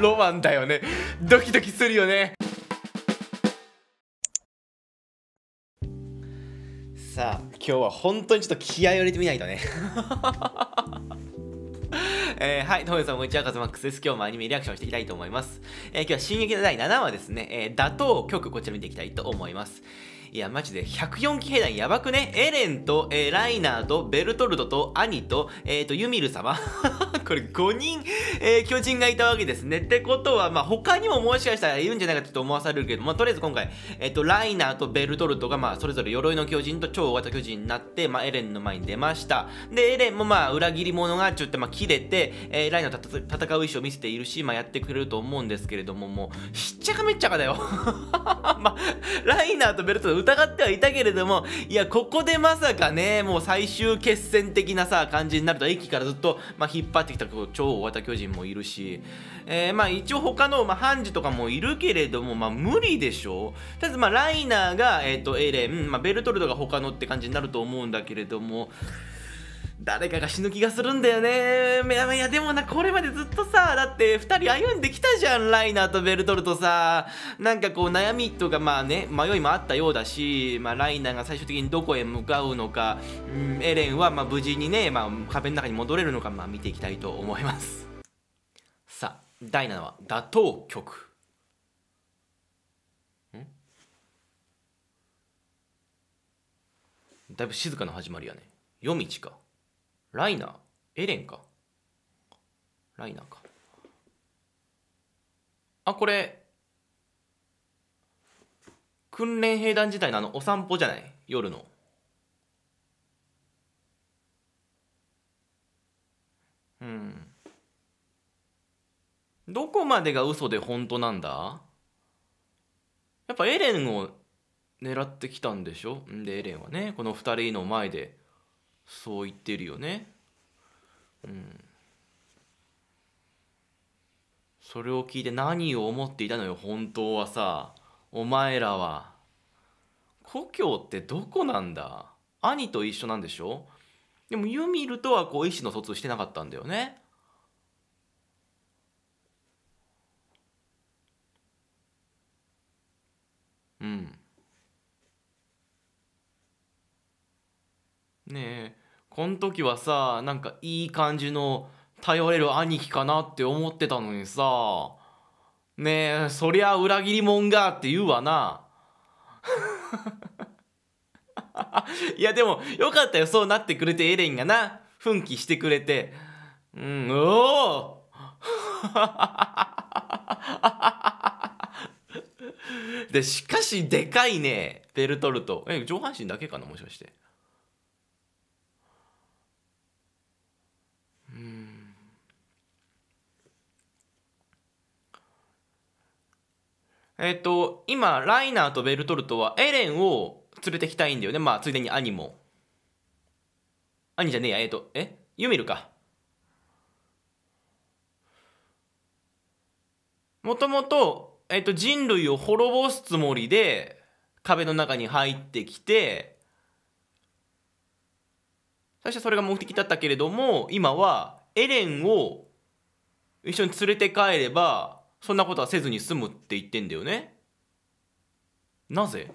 ロマンだよねドキドキするよねさあ今日は本当にちょっと気合を入れてみないとね えー、はい、トムさん、こんにちは、カズマックスです。今日もアニメリアクションしていきたいと思います。えー、今日は進撃の第7話ですね、えー、打倒曲、こちら見ていきたいと思います。いや、マジで104騎兵団やばくねエレンと、えー、ライナーと、ベルトルトと、アニと、えっ、ー、と、ユミル様 これ5人、えー、巨人がいたわけですね。ってことは、まあ、他にももしかしたらいるんじゃないかと思わされるけど、まあ、とりあえず今回、えっ、ー、と、ライナーとベルトルトが、まあ、それぞれ鎧の巨人と超大型巨人になって、まあ、エレンの前に出ました。で、エレンもまあ、裏切り者がちょっとまあ、切れて、えー、ライナーと戦う意思を見せているし、まあ、やってくれると思うんですけれども、もう、しっちゃかめっちゃかだよ まあ、ライナーとベルトルト疑ってはいたけれども、いや、ここでまさかね、もう最終決戦的なさ、感じになると、駅からずっと、まあ、引っ張ってきた超大型巨人もいるし、えー、まあ、一応他の、まあ、ハンジとかもいるけれども、まあ、無理でしょとりあえず、まあ、ライナーが、えっ、ー、と、エレン、まあ、ベルトルドが他のって感じになると思うんだけれども、誰かが死ぬ気がするんだよねいやいやでもなこれまでずっとさだって2人歩んできたじゃんライナーとベルトルトさなんかこう悩みとかまあね迷いもあったようだし、まあ、ライナーが最終的にどこへ向かうのか、うん、エレンはまあ無事にね、まあ、壁の中に戻れるのか、まあ、見ていきたいと思いますさあ第7話「打倒曲」だいぶ静かな始まりやね夜道かライナーエレンかライナーかあこれ訓練兵団時代のあのお散歩じゃない夜のうんどこまでが嘘で本当なんだやっぱエレンを狙ってきたんでしょでエレンはねこの2人の前でそう言ってるよねうんそれを聞いて何を思っていたのよ本当はさお前らは故郷ってどこなんだ兄と一緒なんでしょでもユミルとはこう意思の疎通してなかったんだよねうんねえこの時はさなんかいい感じの頼れる兄貴かなって思ってたのにさねえそりゃ裏切り者がって言うわないやでもよかったよそうなってくれてエレンがな奮起してくれてうんおおでしかしでかいねベルトルトえ上半身だけかなもしかしてえっ、ー、と、今、ライナーとベルトルトはエレンを連れてきたいんだよね。まあ、ついでに兄も。兄じゃねえや、えっ、ー、と、えユミルか。もともと、えっ、ー、と、人類を滅ぼすつもりで、壁の中に入ってきて、最初て、それが目的だったけれども、今はエレンを一緒に連れて帰れば、そんなことはせずに済むって言ってんだよねなぜ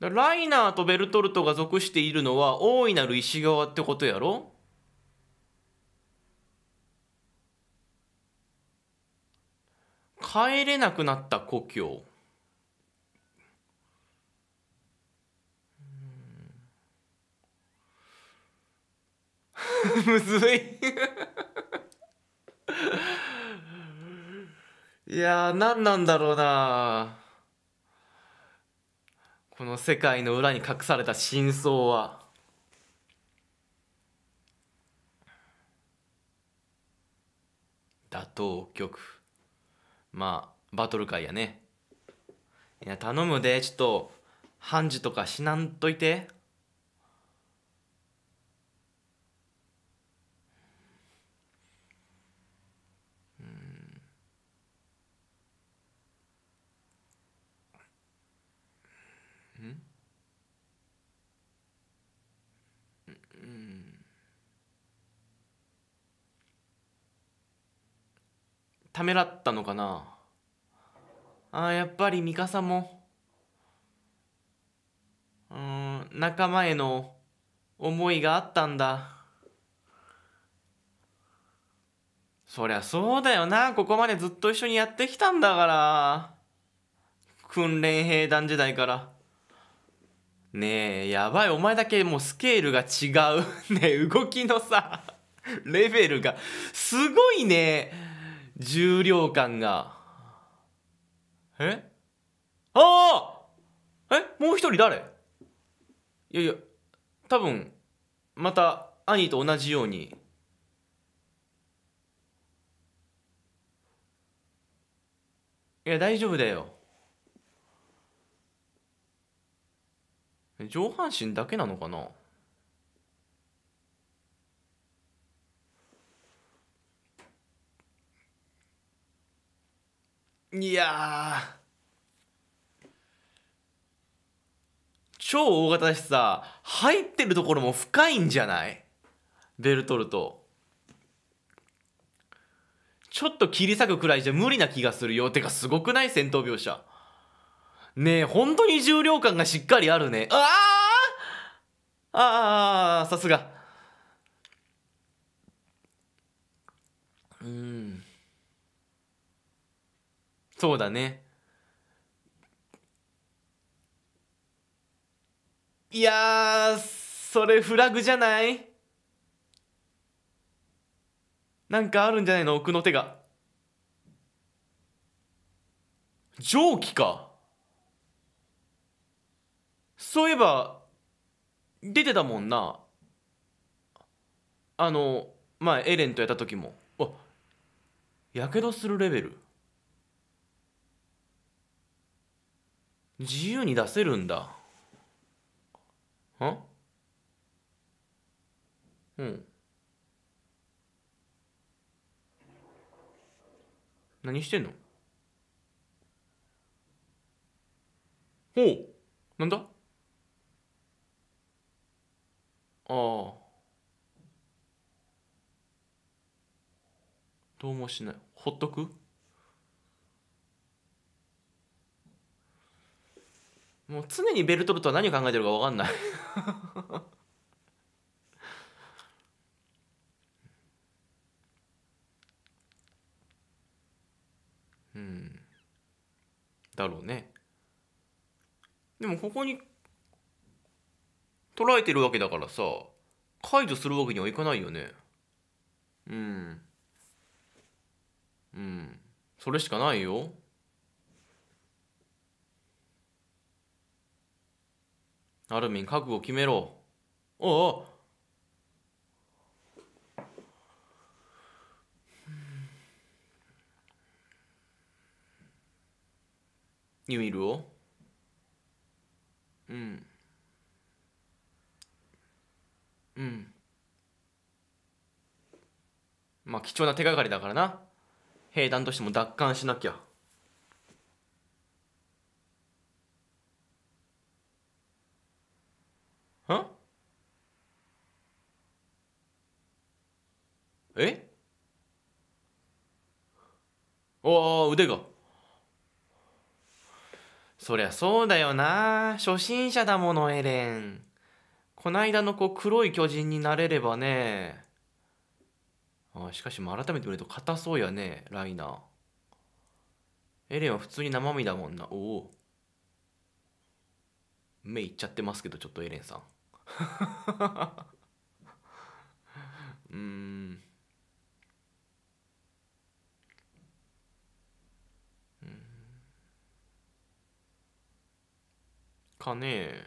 ライナーとベルトルトが属しているのは大いなる石川ってことやろ帰れなくなった故郷むずいいやー何なんだろうなこの世界の裏に隠された真相は。打倒局まあバトル会やねいや頼むでちょっと判事とか死なんといてためらったのかなあやっぱりミカサもうん仲間への思いがあったんだそりゃそうだよなここまでずっと一緒にやってきたんだから訓練兵団時代からねえやばいお前だけもうスケールが違うね動きのさレベルがすごいね重量感が。えああえもう一人誰いやいや、多分、また兄と同じように。いや、大丈夫だよ。上半身だけなのかないや超大型だしさ入ってるところも深いんじゃないベルトルトちょっと切り裂くくらいじゃ無理な気がするよてかすごくない戦闘描写ねえ本当に重量感がしっかりあるねああああさすがそうだねいやそれフラグじゃないなんかあるんじゃないの奥の手が蒸気かそういえば出てたもんなあの前エレンとやった時もあやけどするレベル自由に出せるんだんうん何してんのほうなんだああどうもしないほっとくもう常にベルトルトは何を考えてるか分かんないうんだろうねでもここに捉えてるわけだからさ解除するわけにはいかないよねうんうんそれしかないよアルミン覚悟決めろおあユミルをうんうんまあ貴重な手がかりだからな兵団としても奪還しなきゃえおお腕がそりゃそうだよな初心者だものエレンこないだの子黒い巨人になれればねあしかし改めて見ると硬そうやねライナーエレンは普通に生身だもんなおお目いっちゃってますけどちょっとエレンさん うんかね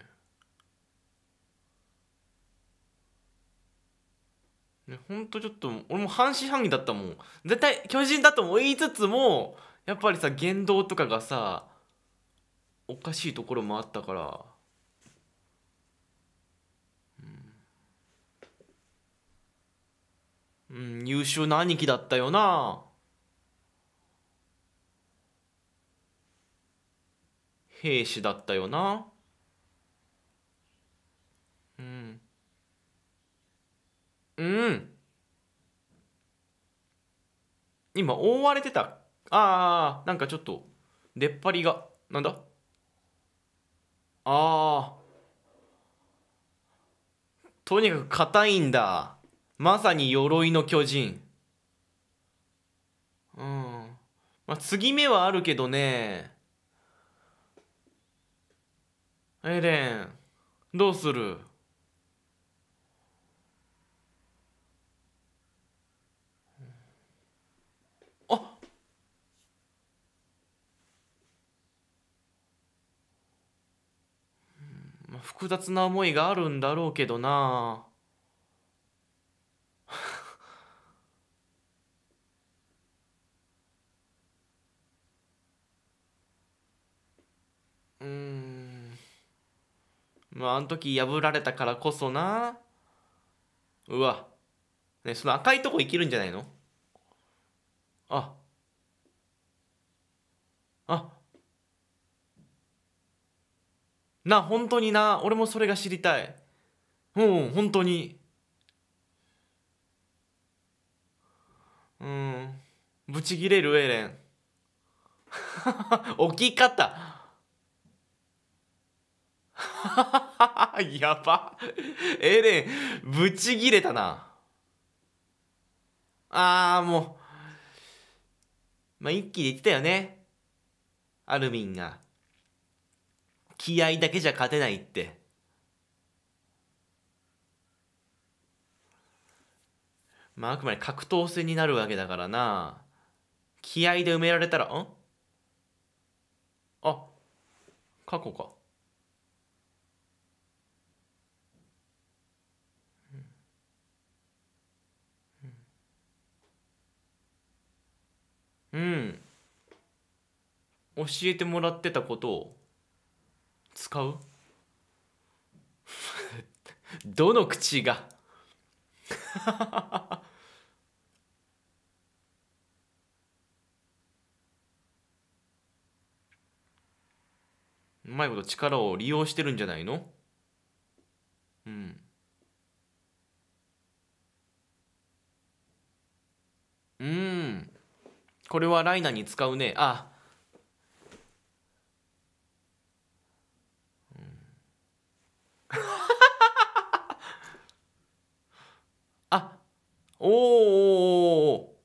ねほんとちょっと俺も半信半疑だったもん絶対巨人だとも言いつつもやっぱりさ言動とかがさおかしいところもあったから。うん、うん、優秀な兄貴だったよな兵士だったよなうんうん今覆われてたああ、なんかちょっと出っ張りがなんだああ。とにかく硬いんだまさに鎧の巨人うんまあ継ぎ目はあるけどねエレンどうする複雑な思いがあるんだろうけどな うんまああの時破られたからこそなうわねその赤いとこ生きるんじゃないのああな本当にな俺もそれが知りたいうん本当にうんブチギレるエレン起 き方 やばエレンブチギレたなあーもうまあ一気に言ってたよねアルミンが。気合だけじゃ勝てないってまああくまで格闘戦になるわけだからな気合で埋められたらんあ過去かうん教えてもらってたことを使う どの口が うまいこと力を利用してるんじゃないのうんうんこれはライナに使うねあおーおーお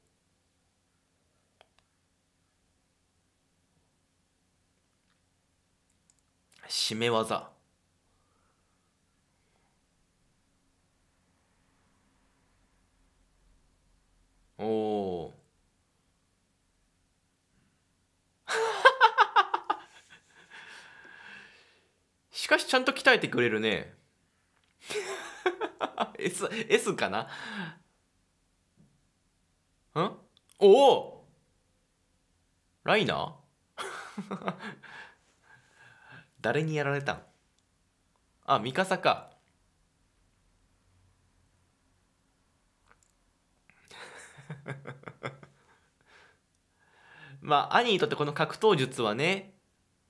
ー締め技おお しかしちゃんと鍛えてくれるね S, S かなんおおライナー 誰にやられたんあ、ミカサか。まあ、兄にとってこの格闘術はね、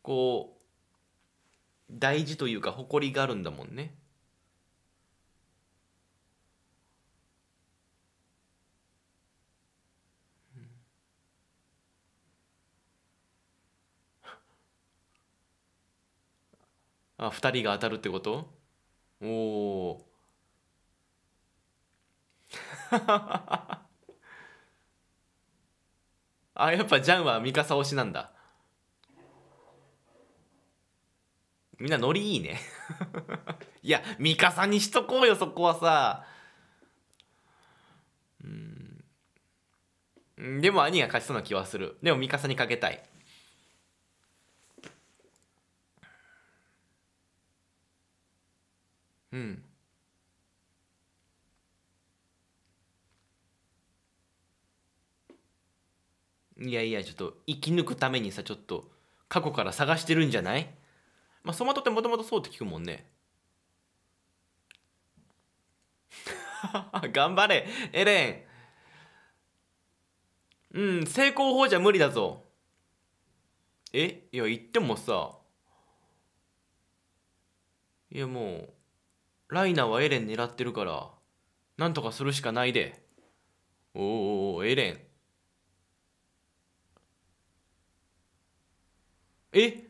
こう、大事というか誇りがあるんだもんね。あ2人が当たるってことおお あやっぱジャンはミカサ推しなんだみんなノリいいね いやミカサにしとこうよそこはさうんでも兄が勝ちそうな気はするでもミカサにかけたいうん。いやいや、ちょっと生き抜くためにさ、ちょっと過去から探してるんじゃないまあ、ソマトってもともとそうって聞くもんね。頑張れ、エレン。うん、成功法じゃ無理だぞ。えいや、言ってもさ。いや、もう。ライナーはエレン狙ってるから、なんとかするしかないで。おーおエレン。え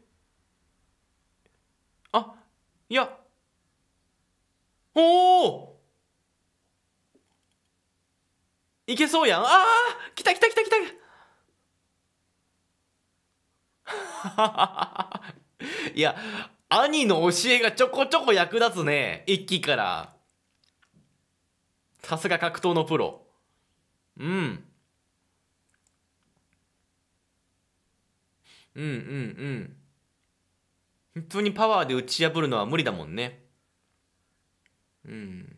あ、いや。おおいけそうやん。ああ来た来た来た来た いや、兄の教えがちょこちょこ役立つね。一気から。さすが格闘のプロ。うん。うんうんうん。本当にパワーで打ち破るのは無理だもんね。うん。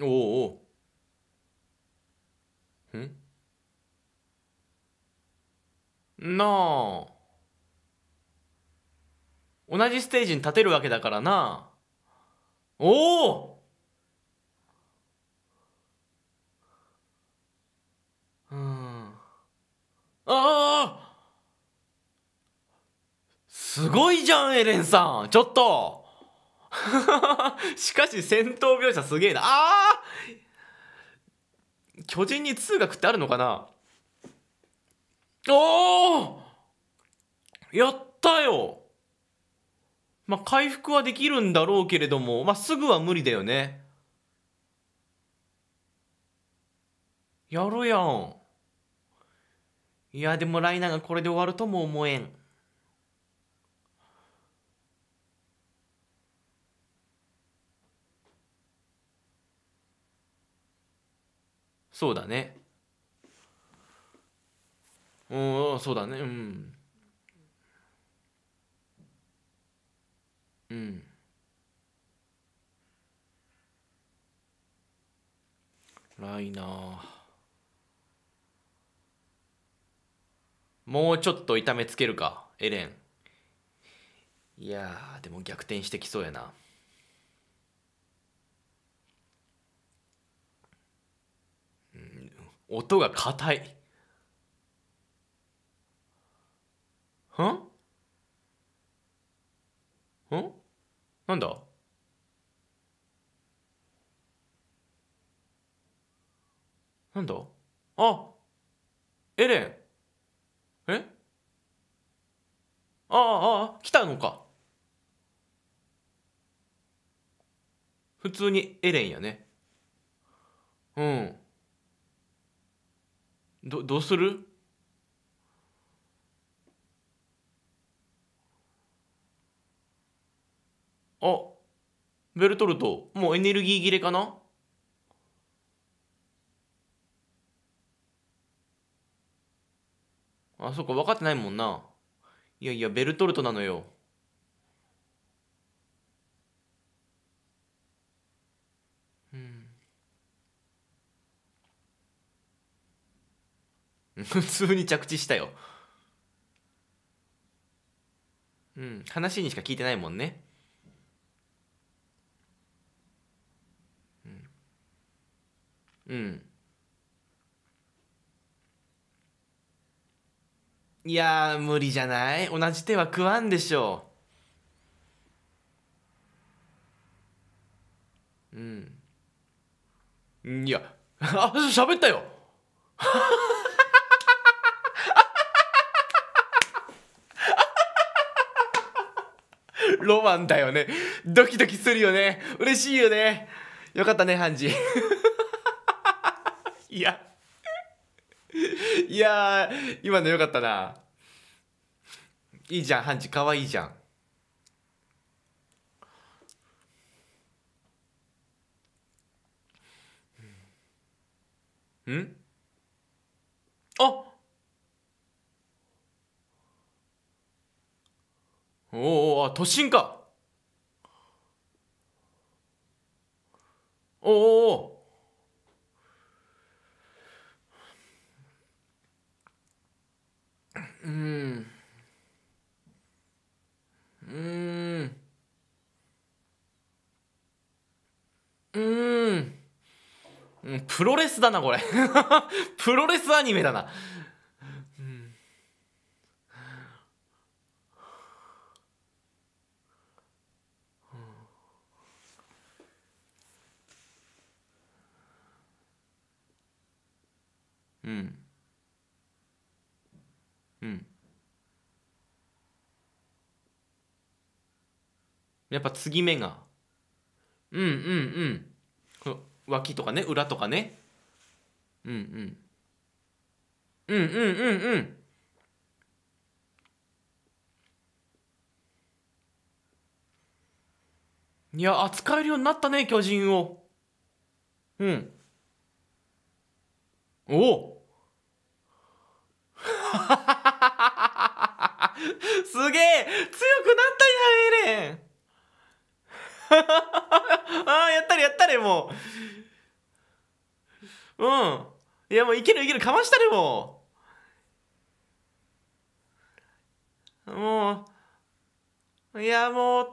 おおお。んなあ同じステージに立てるわけだからなおおうんああすごいじゃんエレンさんちょっと しかし戦闘描写すげえなあ巨人に通学ってあるのかなおーやったよまあ、回復はできるんだろうけれども、まあ、すぐは無理だよね。やるやん。いや、でもライナーがこれで終わるとも思えん。そうだね。うんそうだねうんうんイいなもうちょっと痛めつけるかエレンいやでも逆転してきそうやな音が硬いんんなんだなんだあエレンえあああ来たのか普通にエレンやねうんどどうするあベルトルトもうエネルギー切れかなあそっか分かってないもんないやいやベルトルトなのようん 普通に着地したようん話にしか聞いてないもんねうんいやー無理じゃない同じ手は食わんでしょううんいやあしゃべったよロマンだよねドキドキするよね嬉しいよねよかったねハンジいやいや今のよかったないいじゃんハンチかわいいじゃんうんあおお都心かおおうんうんうんプロレスだなこれプロレスアニメだなうん。うんやっぱ継ぎ目がうんうんうん脇とかね裏とかねうんうんうんうんうんうんいや扱えるようになったね巨人をうんおおすげえ強くなったやんエレン ああやったれやったれもううんいやもういけるいけるかましたれもうもういやもう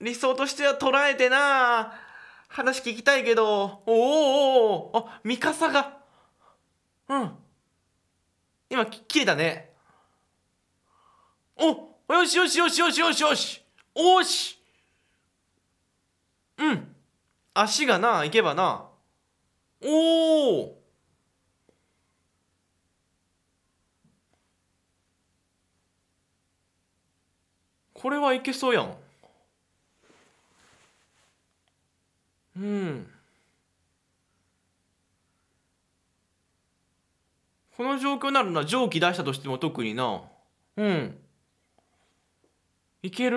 理想としては捉えてな話聞きたいけどおーおおあミカサがうん今切れたねおよしよしよしよしよしよしおしうん足がな行けばなおおこれはいけそうやんうんこの状況ならな蒸気出したとしても特になうんいける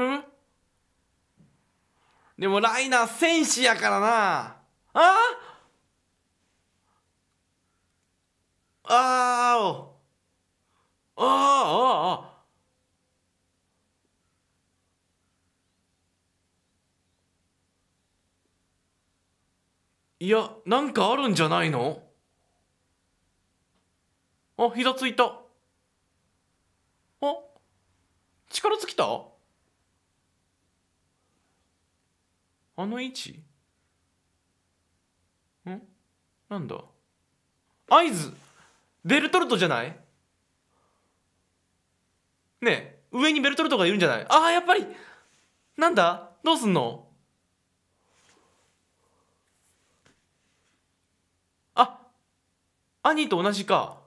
でもライナー戦士やからなああおあああいやなんかあるんじゃないのあ膝ついたあ力尽きたあの位置んなんだ合図ベルトルトじゃないねえ上にベルトルトがいるんじゃないああやっぱりなんだどうすんのあ兄と同じか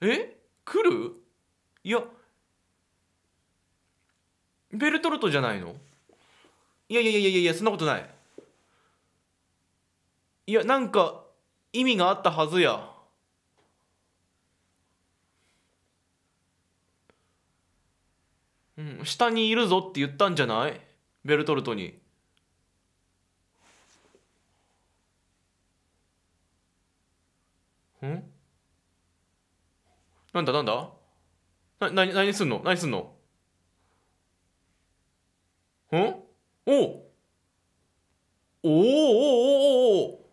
え来るいやベルトルトじゃないのいやいやいやいやいやそんなことないいやなんか意味があったはずやうん下にいるぞって言ったんじゃないベルトルトに。んなんだなんだな、な、何すんの何すんのんおおおおおお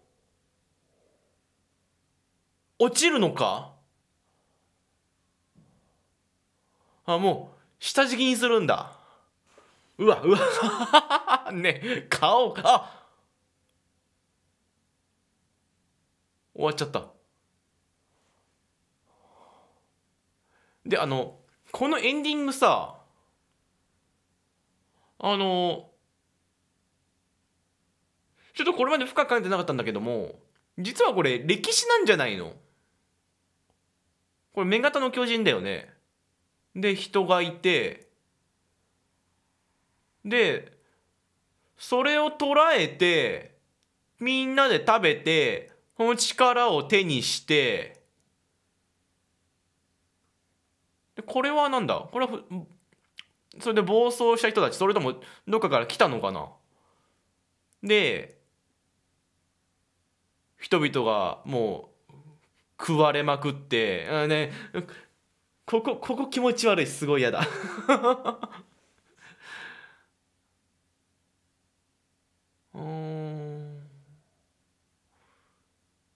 落ちるのかあ、もう、下敷きにするんだ。うわ、うわ、ね、顔、か。終わっちゃった。で、あの、このエンディングさ、あのちょっとこれまで深く考えてなかったんだけども実はこれ歴史なんじゃないのこれ目型の巨人だよね。で人がいてでそれを捉えてみんなで食べてこの力を手にしてこれはなんだこれはそれで暴走した人たちそれともどっかから来たのかなで人々がもう食われまくってあねここここ気持ち悪いすごい嫌だ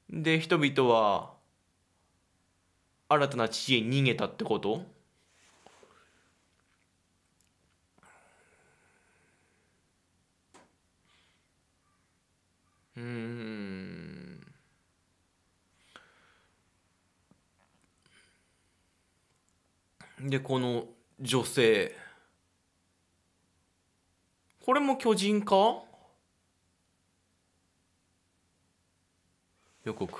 で人々は新たな地へ逃げたってことでこの女性これも巨人か予告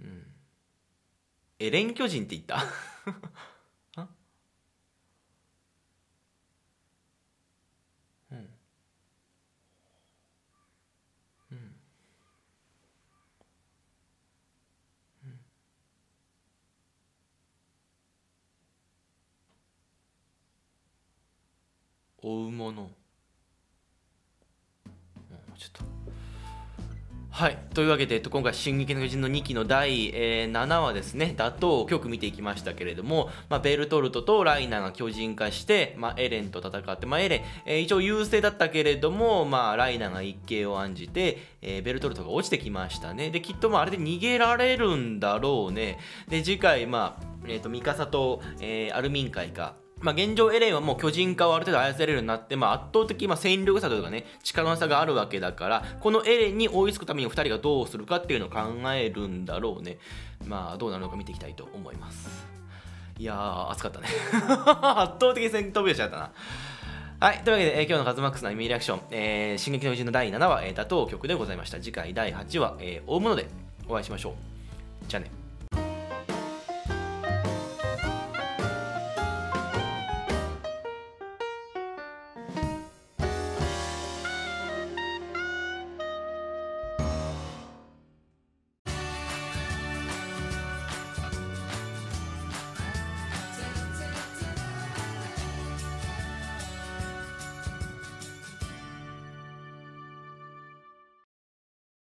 うんエレン巨人って言った追うものもうちょっとはいというわけで、えっと、今回「進撃の巨人」の2期の第、7話ですね打倒局見ていきましたけれども、まあ、ベルトルトとライナーが巨人化して、まあ、エレンと戦って、まあ、エレン、えー、一応優勢だったけれども、まあ、ライナーが一計を案じて、えー、ベルトルトが落ちてきましたねできっと、まあ、あれで逃げられるんだろうねで次回、まあえーと、ミカサと、えー、アルミン海かまあ、現状エレンはもう巨人化をある程度操れるようになって、まあ、圧倒的ま戦力差とかね力の差があるわけだからこのエレンに追いつくために2人がどうするかっていうのを考えるんだろうねまあどうなるのか見ていきたいと思いますいやー熱かったね 圧倒的戦闘描写だったなはい。というわけで、えー、今日のカズマックスのアニメリアクション、えー、進撃の巨人の第7話、えー、打倒曲でございました。次回第8話、えー、大物でお会いしましょう。じゃあね。